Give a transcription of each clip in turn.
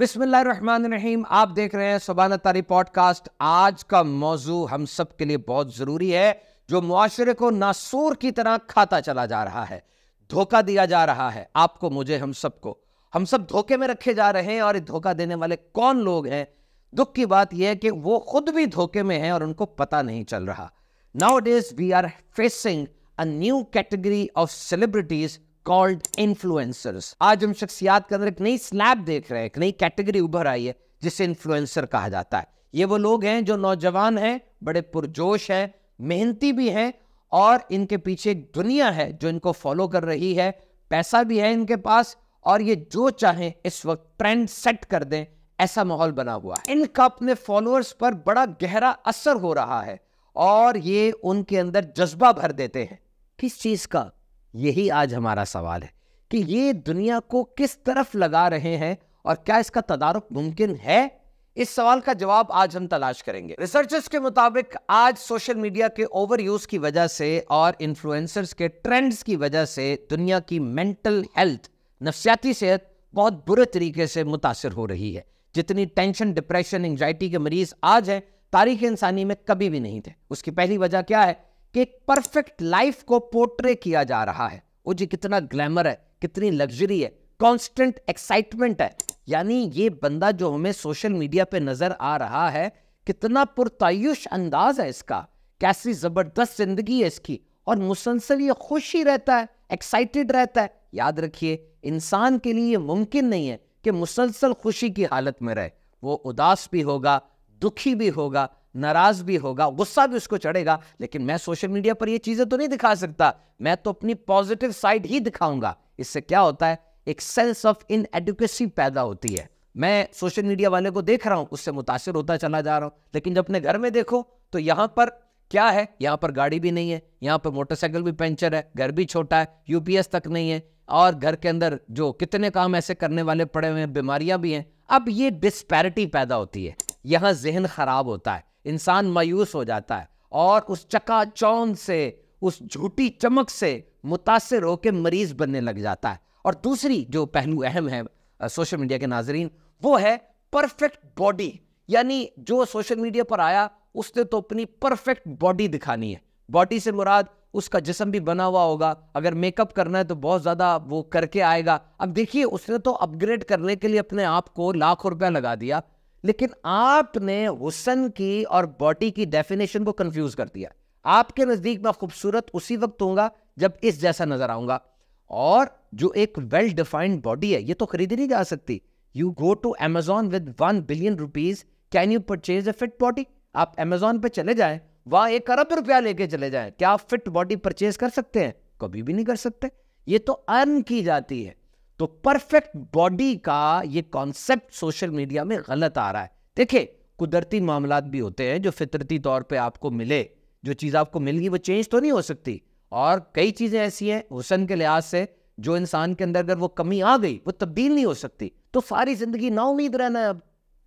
बिस्मिल्लाहिर्रहमानिर्रहीम आप देख रहे हैं सुबाना तारी पॉडकास्ट आज का मौजू हम सब के लिए बहुत ज़रूरी है जो मुआशरे को नासूर की तरह खाता चला जा रहा है धोखा दिया जा रहा है आपको मुझे हम सबको हम सब धोखे में रखे जा रहे हैं और धोखा देने वाले कौन लोग हैं दुख की बात यह है कि वो खुद भी धोखे में हैं और उनको पता नहीं चल रहा now days we are facing a new category of celebrities called influencers आज हम शख्सियात के अंदर एक नई स्लैब देख रहे हैं एक नई कैटेगरी उभर आई है जिसे इन्फ्लुएंसर कहा जाता है ये वो लोग हैं जो नौजवान हैं बड़े पुरजोश हैं मेहनती भी हैं और इनके पीछे एक दुनिया है जो इनको फॉलो कर रही है पैसा भी है इनके पास और ये जो चाहें इस वक्त ट्रेंड सेट कर दें ऐसा माहौल बना हुआ है इनका अपने फॉलोअर्स पर बड़ा गहरा असर हो रहा है और ये उनके अंदर जज्बा भर देते हैं किस चीज़ का यही आज हमारा सवाल है कि ये दुनिया को किस तरफ लगा रहे हैं और क्या इसका तदारुक मुमकिन है इस सवाल का जवाब आज हम तलाश करेंगे रिसर्चर्स के मुताबिक आज सोशल मीडिया के ओवर यूज की वजह से और इन्फ्लुएंसर्स के ट्रेंड्स की वजह से दुनिया की मेंटल हेल्थ नफसियाती सेहत बहुत बुरे तरीके से मुतासर हो रही है जितनी टेंशन डिप्रेशन एंगजाइटी के मरीज आज हैं तारीख इंसानी में कभी भी नहीं थे उसकी पहली वजह क्या है कि एक परफेक्ट लाइफ को पोर्ट्रे किया जा रहा है वो जी कितना ग्लैमर है कितनी लग्जरी है कांस्टेंट एक्साइटमेंट है यानी ये बंदा जो हमें सोशल मीडिया पे नजर आ रहा है कितना पुरतयुश अंदाज है इसका कैसी जबरदस्त जिंदगी है इसकी और मुसलसल ये खुश ही रहता है एक्साइटेड रहता है याद रखिए इंसान के लिए मुमकिन नहीं है कि मुसलसल खुशी की हालत में रहे वो उदास भी होगा दुखी भी होगा नाराज भी होगा गुस्सा भी उसको चढ़ेगा लेकिन मैं सोशल मीडिया पर ये चीजें तो नहीं दिखा सकता मैं तो अपनी पॉजिटिव साइड ही दिखाऊंगा इससे क्या होता है एक सेंस ऑफ इन एडुकेसी पैदा होती है मैं सोशल मीडिया वाले को देख रहा हूं उससे मुतासर होता चला जा रहा हूं लेकिन जब अपने घर में देखो तो यहां पर क्या है यहां पर गाड़ी भी नहीं है यहां पर मोटरसाइकिल भी पंचर है घर भी छोटा है यूपीएस तक नहीं है और घर के अंदर जो कितने काम ऐसे करने वाले पड़े हुए हैं बीमारियां भी हैं अब ये डिस्पैरिटी पैदा होती है यहाँ जहन खराब होता है इंसान मायूस हो जाता है और उस चौन से उस झूठी चमक से मुतासर होकर मरीज बनने लग जाता है और दूसरी जो पहलू अहम है सोशल मीडिया के नाजरीन वो है परफेक्ट बॉडी यानी जो सोशल मीडिया पर आया उसने तो अपनी परफेक्ट बॉडी दिखानी है बॉडी से मुराद उसका जिसम भी बना हुआ होगा अगर मेकअप करना है तो बहुत ज़्यादा वो करके आएगा अब देखिए उसने तो अपग्रेड करने के लिए अपने आप को लाखों रुपया लगा दिया लेकिन आपने हुसन की और बॉडी की डेफिनेशन को कंफ्यूज कर दिया आपके नज़दीक मैं खूबसूरत उसी वक्त होगा जब इस जैसा नज़र आऊंगा और जो एक वेल डिफाइंड बॉडी है ये तो खरीदी नहीं जा सकती you go to Amazon with one billion rupees can you purchase a fit body आप एमेजॉन पे चले जाए वहां एक अरब रुपया लेके चले जाए क्या आप फिट बॉडी परचेज कर सकते हैं कभी भी नहीं कर सकते ये तो अर्न की जाती है तो परफेक्ट बॉडी का ये कॉन्सेप्ट सोशल मीडिया में गलत आ रहा है देखिए कुदरती मामला भी होते हैं जो फितरती तौर पे आपको मिले जो चीज़ आपको मिल गई वो चेंज तो नहीं हो सकती और कई चीज़ें ऐसी हैं हुसन के लिहाज से जो इंसान के अंदर अगर वो कमी आ गई वो तब्दील नहीं हो सकती तो सारी जिंदगी ना उम्मीद रहना है अब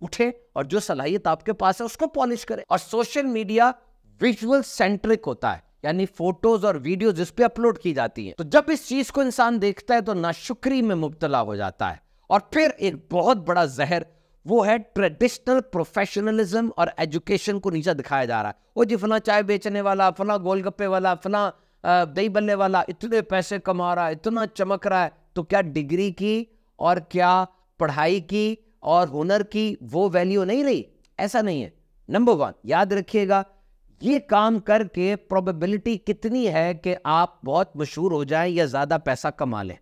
उठे और जो सलाहियत आपके पास है उसको पॉलिश करें और सोशल मीडिया विजुअल सेंट्रिक होता है यानी फोटोज और वीडियोज इस पर अपलोड की जाती है तो जब इस चीज को इंसान देखता है तो नाशुक्री में मुबतला हो जाता है और फिर एक बहुत बड़ा जहर वो है ट्रेडिशनल प्रोफेशनलिज्म और एजुकेशन को नीचा दिखाया जा रहा है वो जी फना चाय बेचने वाला फना गोलगप्पे वाला फना दही बल्ले वाला इतने पैसे कमा रहा है इतना चमक रहा है तो क्या डिग्री की और क्या पढ़ाई की और हुनर की वो वैल्यू नहीं रही ऐसा नहीं है नंबर वन याद रखिएगा ये काम करके प्रोबेबिलिटी कितनी है कि आप बहुत मशहूर हो जाएं या ज़्यादा पैसा कमा लें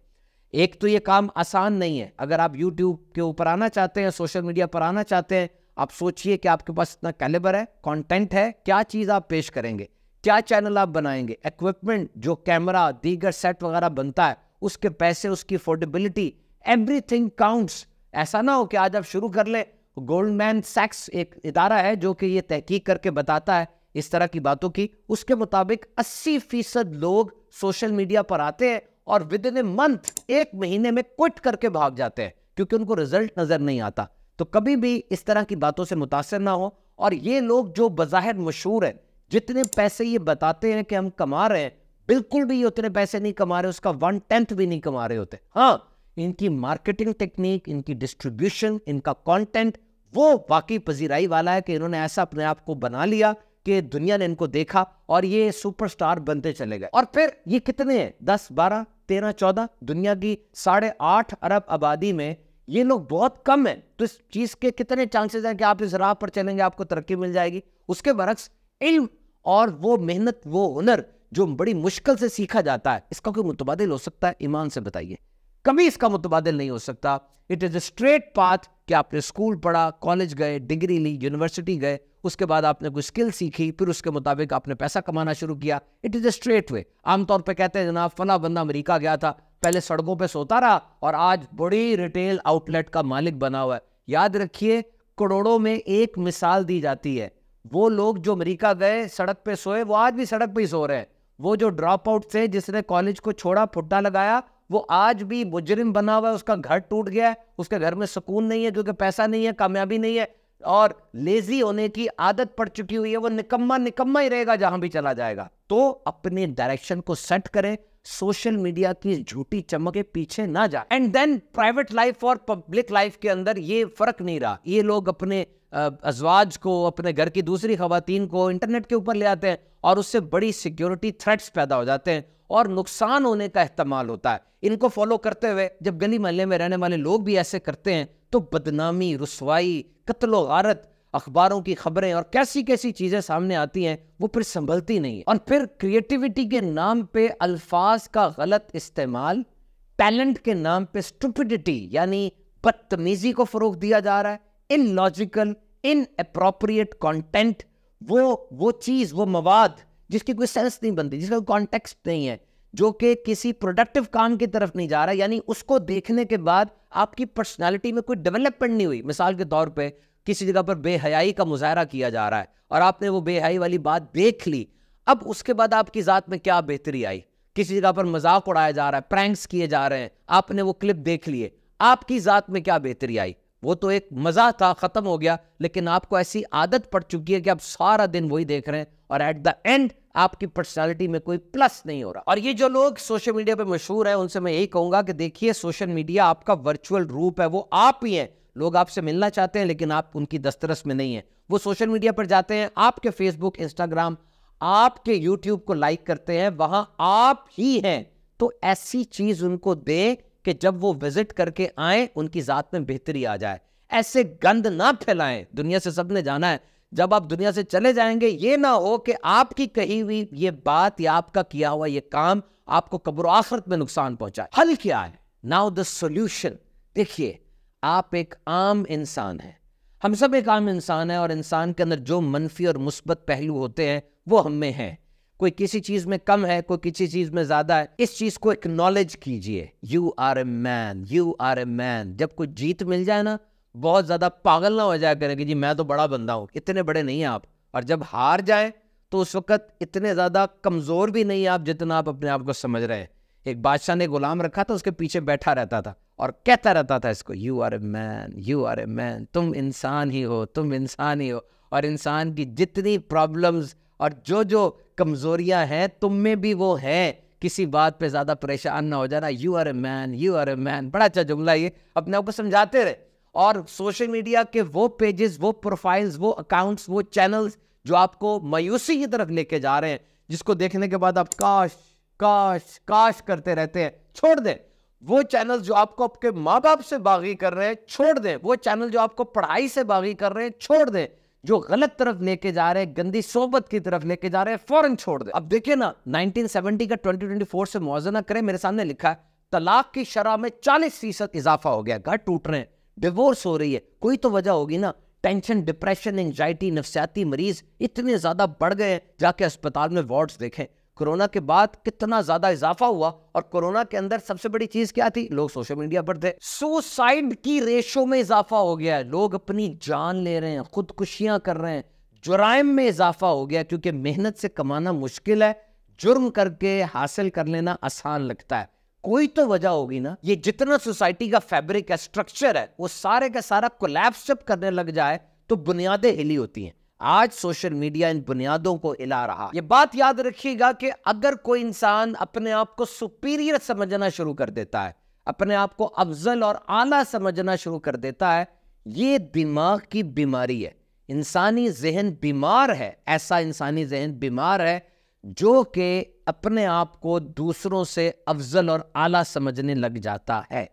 एक तो ये काम आसान नहीं है अगर आप यूट्यूब के ऊपर आना चाहते हैं सोशल मीडिया पर आना चाहते हैं आप सोचिए कि आपके पास इतना कैलेबर है कंटेंट है क्या चीज़ आप पेश करेंगे क्या चैनल आप बनाएंगे इक्विपमेंट जो कैमरा दीगर सेट वगैरह बनता है उसके पैसे उसकी अफोर्डेबिलिटी एवरीथिंग काउंट्स ऐसा ना हो कि आज आप शुरू कर लें गोल्डमैन सैक्स एक इदारा है जो कि ये तहकीक करके बताता है इस तरह की बातों की उसके मुताबिक 80 फीसद लोग सोशल मीडिया पर आते हैं और विद इन ए मंथ एक महीने में क्विट करके भाग जाते हैं क्योंकि उनको रिजल्ट नजर नहीं आता तो कभी भी इस तरह की बातों से मुतासर ना हो और ये लोग जो बाहर मशहूर हैं जितने पैसे ये बताते हैं कि हम कमा रहे हैं बिल्कुल भी ये उतने पैसे नहीं कमा रहे उसका वन टेंथ भी नहीं कमा रहे होते हाँ इनकी मार्केटिंग टेक्निक इनकी डिस्ट्रीब्यूशन इनका कंटेंट वो वाकई पजीराई वाला है कि इन्होंने ऐसा अपने आप को बना लिया कि दुनिया ने इनको देखा और ये सुपरस्टार बनते चले गए और फिर ये कितने हैं दस बारह तेरह चौदह दुनिया की साढ़े आठ अरब आबादी में ये लोग बहुत कम है तो इस चीज के कितने चांसेस हैं कि आप इस राह पर चलेंगे आपको तरक्की मिल जाएगी उसके बरक्स इल्म और वो मेहनत वो हुनर जो बड़ी मुश्किल से सीखा जाता है इसका कोई मुतबादल हो सकता है ईमान से बताइए कभी इसका मुतबादल नहीं हो सकता it is a straight path कि आपने स्कूल पढ़ा कॉलेज गए डिग्री ली यूनिवर्सिटी गए उसके बाद आपने कुछ स्किल सीखी फिर उसके मुताबिक आपने पैसा कमाना शुरू किया it is a straight way आमतौर पर कहते हैं जनाब फला बंदा अमरीका गया था पहले सड़कों पर सोता रहा और आज बड़ी रिटेल आउटलेट का मालिक बना हुआ है याद रखिए करोड़ों में एक मिसाल दी जाती है वो लोग जो अमेरिका गए सड़क पे सोए वो आज भी सड़क पे ही सो रहे हैं वो जो ड्रॉप आउट थे जिसने कॉलेज को छोड़ा फुट्टा लगाया वो आज भी मुजरिम बना हुआ है उसका घर टूट गया है उसके घर में सुकून नहीं है क्योंकि पैसा नहीं है कामयाबी नहीं है और लेजी होने की आदत पड़ चुकी हुई है वो निकम्मा निकम्मा ही रहेगा जहां भी चला जाएगा तो अपने डायरेक्शन को सेट करें सोशल मीडिया की झूठी चमक के पीछे ना जाए एंड देन प्राइवेट लाइफ और पब्लिक लाइफ के अंदर ये फर्क नहीं रहा ये लोग अपने अजवाज को अपने घर की दूसरी खातन को इंटरनेट के ऊपर ले आते हैं और उससे बड़ी सिक्योरिटी थ्रेट्स पैदा हो जाते हैं और नुकसान होने का इस्तेमाल होता है इनको फॉलो करते हुए जब गली महल्ले में रहने वाले लोग भी ऐसे करते हैं तो बदनामी रसवाई कत्लो गारत अखबारों की खबरें और कैसी कैसी चीज़ें सामने आती हैं वो फिर संभलती नहीं और फिर क्रिएटिविटी के नाम पे अल्फाज का गलत इस्तेमाल टैलेंट के नाम पे स्टूपिडिटी यानी बदतमीजी को फ़रोग दिया जा रहा है illogical inappropriate content वो वो चीज़ वो मवाद जिसकी कोई सेंस नहीं बनती जिसका कोई कॉन्टेक्स्ट नहीं है जो कि किसी प्रोडक्टिव काम की तरफ नहीं जा रहा यानी उसको देखने के बाद आपकी पर्सनैलिटी में कोई डेवलपमेंट नहीं हुई मिसाल के तौर पर किसी जगह पर बेहयाई का मुजाहरा किया जा रहा है और आपने वो बेहयाई वाली बात देख ली अब उसके बाद आपकी ज़ात में क्या बेहतरी आई किसी जगह पर मजाक उड़ाया जा रहा है प्रैंक्स किए जा रहे हैं आपने वो क्लिप देख लिए आपकी ज़ात में क्या बेहतरी आई वो तो एक मज़ा था ख़त्म हो गया लेकिन आपको ऐसी आदत पड़ चुकी है कि आप सारा दिन वही देख रहे हैं और एट द एंड आपकी पर्सनालिटी में कोई प्लस नहीं हो रहा और ये जो लोग सोशल मीडिया पे मशहूर है उनसे मैं यही कहूंगा कि देखिए सोशल मीडिया आपका वर्चुअल रूप है वो आप ही हैं लोग आपसे मिलना चाहते हैं लेकिन आप उनकी दस्तरस में नहीं है वो सोशल मीडिया पर जाते हैं आपके फेसबुक इंस्टाग्राम आपके यूट्यूब को लाइक करते हैं वहां आप ही हैं तो ऐसी चीज उनको दे कि जब वो विजिट करके आए उनकी ज़ात में बेहतरी आ जाए ऐसे गंद ना फैलाएं दुनिया से सबने जाना है जब आप दुनिया से चले जाएंगे ये ना हो कि आपकी कही हुई ये बात या आपका किया हुआ ये काम आपको कब्र आखरत में नुकसान पहुंचाए हल क्या है नाउ द सोल्यूशन देखिए आप एक आम इंसान हैं हम सब एक आम इंसान है और इंसान के अंदर जो मनफी और मुस्बत पहलू होते हैं वो हम में हैं कोई किसी चीज में कम है कोई किसी चीज में ज्यादा है इस चीज को एक्नॉलेज कीजिए you are a man you are a man जब कोई जीत मिल जाए ना बहुत ज़्यादा पागल ना हो जाया करें कि जी मैं तो बड़ा बंदा हूँ इतने बड़े नहीं हैं आप और जब हार जाए तो उस वक़्त इतने ज़्यादा कमज़ोर भी नहीं आप जितना आप अपने आप को समझ रहे हैं एक बादशाह ने गुलाम रखा था उसके पीछे बैठा रहता था और कहता रहता था इसको you are a man you are a man तुम इंसान ही हो तुम इंसान ही हो और इंसान की जितनी प्रॉब्लम्स और जो जो कमज़ोरियाँ हैं तुम में भी वो हैं किसी बात पे ज़्यादा परेशान ना हो जाना you are a man you are a man बड़ा अच्छा जुमला ये अपने आप को समझाते रहे और सोशल मीडिया के वो पेजेस वो प्रोफाइल्स वो अकाउंट्स वो चैनल्स जो आपको मायूसी की तरफ लेके जा रहे हैं जिसको देखने के बाद आप काश काश काश करते रहते हैं छोड़ दें वो चैनल जो आपको आपके माँ बाप से बागी कर रहे हैं छोड़ दें वो चैनल जो आपको पढ़ाई से बागी कर रहे हैं छोड़ दें जो गलत तरफ लेके जा रहे हैं गंदी सोबत की तरफ लेके जा रहे हैं फौरन छोड़ दें अब देखिए ना 1970 का 2024 से मुआवजना करें मेरे सामने लिखा है तलाक की शराह में 40 फीसद इजाफा हो गया घर टूट रहे हैं डिवोर्स हो रही है कोई तो वजह होगी ना टेंशन डिप्रेशन एंजाइटी नफसियाती मरीज इतने ज़्यादा बढ़ गए हैं जाके अस्पताल में वार्ड्स देखें कोरोना के बाद कितना ज्यादा इजाफा हुआ और कोरोना के अंदर सबसे बड़ी चीज क्या थी लोग सोशल मीडिया पर थे सुसाइड की रेशो में इजाफा हो गया है लोग अपनी जान ले रहे हैं खुदकुशियां कर रहे हैं जुराइम में इजाफा हो गया क्योंकि मेहनत से कमाना मुश्किल है जुर्म करके हासिल कर लेना आसान लगता है कोई तो वजह होगी ना ये जितना सोसाइटी का फैब्रिक है स्ट्रक्चर है वो सारे का सारा कोलैप्स जब करने लग जाए तो बुनियादें हिली होती हैं आज सोशल मीडिया इन बुनियादों को हिला रहा ये बात याद रखिएगा कि अगर कोई इंसान अपने आप को सुपीरियर समझना शुरू कर देता है अपने आप को अफजल और आला समझना शुरू कर देता है ये दिमाग की बीमारी है इंसानी जहन बीमार है ऐसा इंसानी जहन बीमार है जो कि अपने आप को दूसरों से अफजल और आला समझने लग जाता है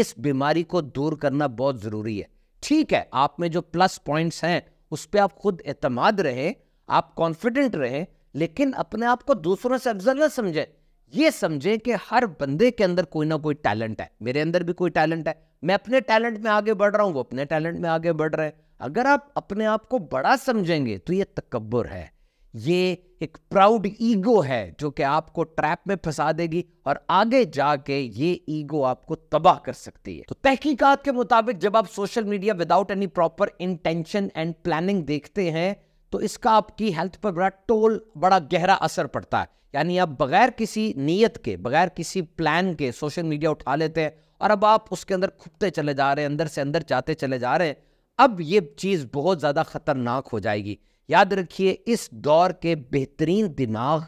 इस बीमारी को दूर करना बहुत ज़रूरी है ठीक है आप में जो प्लस पॉइंट्स हैं उस पर आप खुद एतमाद रहें आप कॉन्फिडेंट रहें लेकिन अपने आप को दूसरों से अफजल ना समझें ये समझें कि हर बंदे के अंदर कोई ना कोई टैलेंट है मेरे अंदर भी कोई टैलेंट है मैं अपने टैलेंट में आगे बढ़ रहा हूँ वो अपने टैलेंट में आगे बढ़ रहे हैं अगर आप अपने आप को बड़ा समझेंगे तो ये तकबर है ये एक प्राउड ईगो है जो कि आपको ट्रैप में फंसा देगी और आगे जाके ये ईगो आपको तबाह कर सकती है तो तहकीकात के मुताबिक जब आप social media without any proper intention and planning देखते हैं तो इसका आपकी हेल्थ पर बड़ा टोल बड़ा गहरा असर पड़ता है यानी आप बगैर किसी नीयत के बगैर किसी प्लान के सोशल मीडिया उठा लेते हैं और अब आप उसके अंदर खुपते चले जा रहे हैं अंदर से अंदर जाते चले जा रहे हैं अब ये चीज़ बहुत ज़्यादा ख़तरनाक हो जाएगी याद रखिए इस दौर के बेहतरीन दिमाग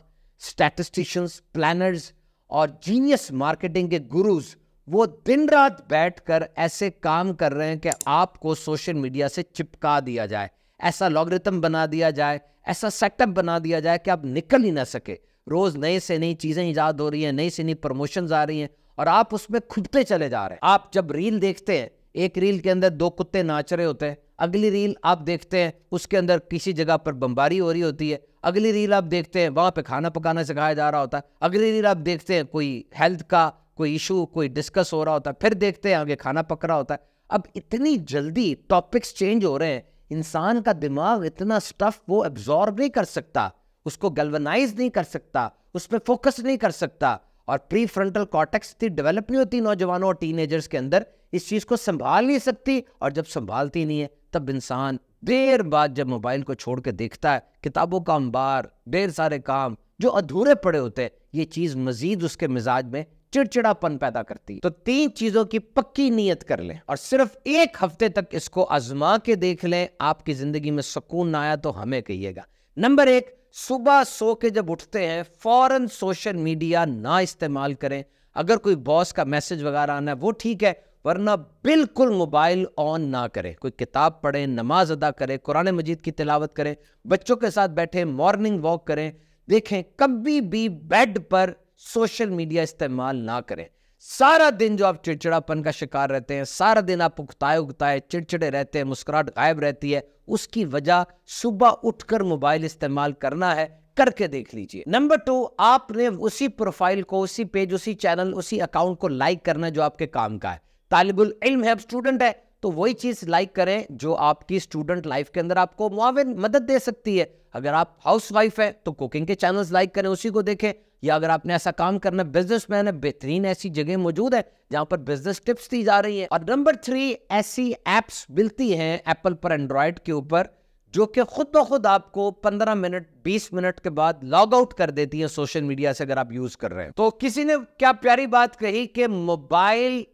स्टैटिस्टिशियंस प्लानर्स और जीनियस मार्केटिंग के गुरुज वो दिन रात बैठकर ऐसे काम कर रहे हैं कि आपको सोशल मीडिया से चिपका दिया जाए ऐसा लॉगरिथम बना दिया जाए ऐसा सेटअप बना दिया जाए कि आप निकल ही ना सके रोज नए से नई चीज़ें ईजाद हो रही हैं नई से नई प्रमोशन आ रही हैं और आप उसमें खुदते चले जा रहे हैं आप जब रील देखते हैं एक रील के अंदर दो कुत्ते नाच रहे होते हैं अगली रील आप देखते हैं उसके अंदर किसी जगह पर बम्बारी हो रही होती है अगली रील आप देखते हैं वहाँ पे खाना पकाना सिखाया जा रहा होता है अगली रील आप देखते हैं कोई हेल्थ का कोई इशू कोई डिस्कस हो रहा होता है फिर देखते हैं आगे खाना पक रहा होता है अब इतनी जल्दी टॉपिक्स चेंज हो रहे हैं इंसान का दिमाग इतना स्टफ वो एब्जॉर्ब नहीं कर सकता उसको गल्वनाइज नहीं कर सकता उस पर फोकस नहीं कर सकता और प्री फ्रंटल कॉटेक्स इतनी डेवलप नहीं होती नौजवानों और टीनेजर्स के अंदर इस चीज़ को संभाल नहीं सकती और जब संभालती नहीं है तब इंसान देर बाद जब मोबाइल को छोड़ के देखता है किताबों का अंबार ढेर सारे काम जो अधूरे पड़े होते हैं ये चीज़ मजीद उसके मिजाज में चिड़चिड़ापन पैदा करती है तो तीन चीज़ों की पक्की नीयत कर लें और सिर्फ एक हफ्ते तक इसको आजमा के देख लें आपकी ज़िंदगी में सुकून ना आया तो हमें कहिएगा नंबर एक सुबह सो के जब उठते हैं फ़ौरन सोशल मीडिया ना इस्तेमाल करें अगर कोई बॉस का मैसेज वगैरह आना है वो ठीक है वरना बिल्कुल मोबाइल ऑन ना करें कोई किताब पढ़ें नमाज अदा करें कुरान मजीद की तिलावत करें बच्चों के साथ बैठें मॉर्निंग वॉक करें देखें कभी भी बेड पर सोशल मीडिया इस्तेमाल ना करें सारा दिन जो आप चिड़चिड़ापन का शिकार रहते हैं सारा दिन आप उगताए उगताए चिड़चिड़े रहते हैं मुस्कुराहट गायब रहती है उसकी वजह सुबह उठकर मोबाइल इस्तेमाल करना है करके देख लीजिए नंबर टू आपने उसी प्रोफाइल को उसी पेज उसी चैनल उसी अकाउंट को लाइक करना जो आपके काम का है तालिबुल इल्म है स्टूडेंट है तो वही चीज़ लाइक करें जो आपकी स्टूडेंट लाइफ के अंदर आपको मुआवन मदद दे सकती है अगर आप हाउस वाइफ हैं तो कुकिंग के चैनल्स लाइक करें उसी को देखें या अगर आपने ऐसा काम करना बिजनेस मैन है बेहतरीन ऐसी जगह मौजूद है जहां पर बिजनेस टिप्स दी जा रही है और नंबर थ्री ऐसी एप्स मिलती हैं एप्पल पर एंड्रॉयड के ऊपर जो कि खुद ब खुद आपको 15 मिनट 20 मिनट के बाद लॉग आउट कर देती है सोशल मीडिया से अगर आप यूज कर रहे हैं तो किसी ने क्या प्यारी बात कही कि मोबाइल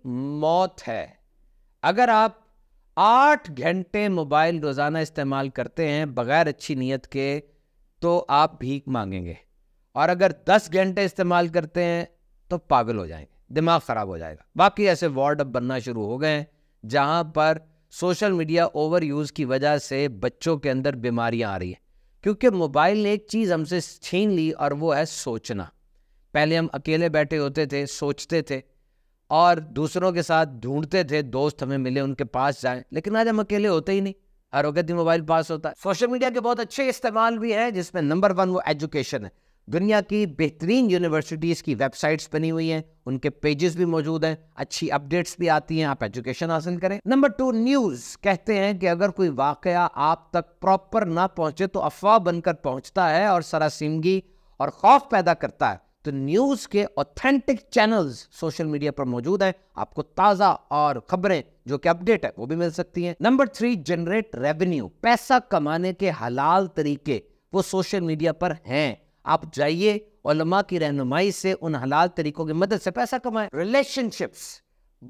मौत है अगर आप आठ घंटे मोबाइल रोजाना इस्तेमाल करते हैं बगैर अच्छी नीयत के तो आप भीख मांगेंगे और अगर दस घंटे इस्तेमाल करते हैं तो पागल हो जाएंगे दिमाग खराब हो जाएगा बाकी ऐसे वार्ड अब बनना शुरू हो गए हैं जहां पर सोशल मीडिया ओवर यूज़ की वजह से बच्चों के अंदर बीमारियाँ आ रही हैं क्योंकि मोबाइल ने एक चीज़ हमसे छीन ली और वो है सोचना पहले हम अकेले बैठे होते थे सोचते थे और दूसरों के साथ ढूंढते थे दोस्त हमें मिले उनके पास जाएं लेकिन आज हम अकेले होते ही नहीं हर वक्त ही मोबाइल पास होता है सोशल मीडिया के बहुत अच्छे इस्तेमाल भी हैं जिसमें नंबर वन वो एजुकेशन है दुनिया की बेहतरीन यूनिवर्सिटीज़ की वेबसाइट्स बनी हुई हैं उनके पेजेस भी मौजूद हैं अच्छी अपडेट्स भी आती हैं आप एजुकेशन हासिल करें नंबर टू न्यूज़ कहते हैं कि अगर कोई वाक़ आप तक प्रॉपर ना पहुंचे तो अफवाह बनकर पहुंचता है और सरासिमगी और खौफ पैदा करता है तो न्यूज़ के ऑथेंटिक चैनल्स सोशल मीडिया पर मौजूद हैं आपको ताज़ा और खबरें जो कि अपडेट है वो भी मिल सकती हैं नंबर थ्री जनरेट रेवेन्यू पैसा कमाने के हलाल तरीके वो सोशल मीडिया पर हैं आप जाइए की रहनुमाई से उन हलाल तरीकों की मदद से पैसा कमाए रिलेशनशिप्स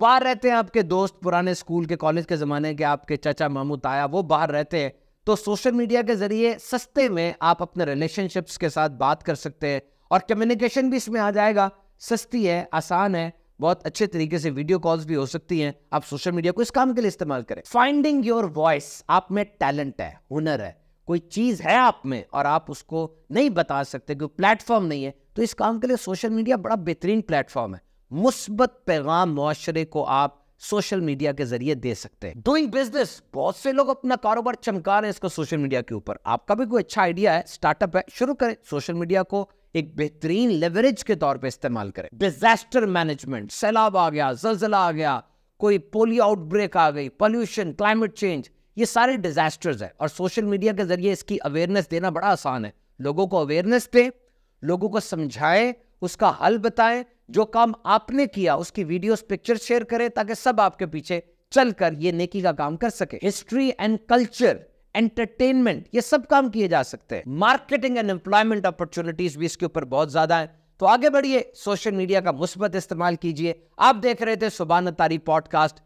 बाहर रहते हैं आपके दोस्त पुराने स्कूल के कॉलेज के ज़माने के आपके चाचा मामू ताया वो बाहर रहते हैं तो सोशल मीडिया के ज़रिए सस्ते में आप अपने रिलेशनशिप्स के साथ बात कर सकते हैं और कम्युनिकेशन भी इसमें आ जाएगा सस्ती है आसान है बहुत अच्छे तरीके से वीडियो कॉल्स भी हो सकती हैं आप सोशल मीडिया को इस काम के लिए इस्तेमाल करें फाइंडिंग योर वॉइस आप में टैलेंट है हुनर है कोई चीज़ है आप में और आप उसको नहीं बता सकते क्योंकि प्लेटफॉर्म नहीं है तो इस काम के लिए सोशल मीडिया बड़ा बेहतरीन प्लेटफॉर्म है मुस्बत पैगाम माशरे को आप सोशल मीडिया के जरिए दे सकते हैं डूइंग बिजनेस बहुत से लोग अपना कारोबार चमका रहे हैं इसको सोशल मीडिया के ऊपर आपका भी कोई अच्छा आइडिया है स्टार्टअप है शुरू करें सोशल मीडिया को एक बेहतरीन लेवरेज के तौर पे इस्तेमाल करें डिजास्टर मैनेजमेंट सैलाब आ गया जलजला आ गया कोई पोलियो आउटब्रेक आ गई पॉल्यूशन क्लाइमेट चेंज ये सारे डिजास्टर्स हैं और सोशल मीडिया के जरिए इसकी अवेयरनेस देना बड़ा आसान है लोगों को अवेयरनेस दें लोगों को समझाएं उसका हल बताएं जो काम आपने किया उसकी वीडियोस पिक्चर शेयर करें ताकि सब आपके पीछे चलकर ये नेकी का काम कर सके हिस्ट्री एंड कल्चर एंटरटेनमेंट ये सब काम किए जा सकते हैं मार्केटिंग एंड एम्प्लॉयमेंट अपॉर्चुनिटीज भी इसके ऊपर बहुत ज्यादा है तो आगे बढ़िए सोशल मीडिया का मुस्बत इस्तेमाल कीजिए आप देख रहे थे सुबह तारी पॉडकास्ट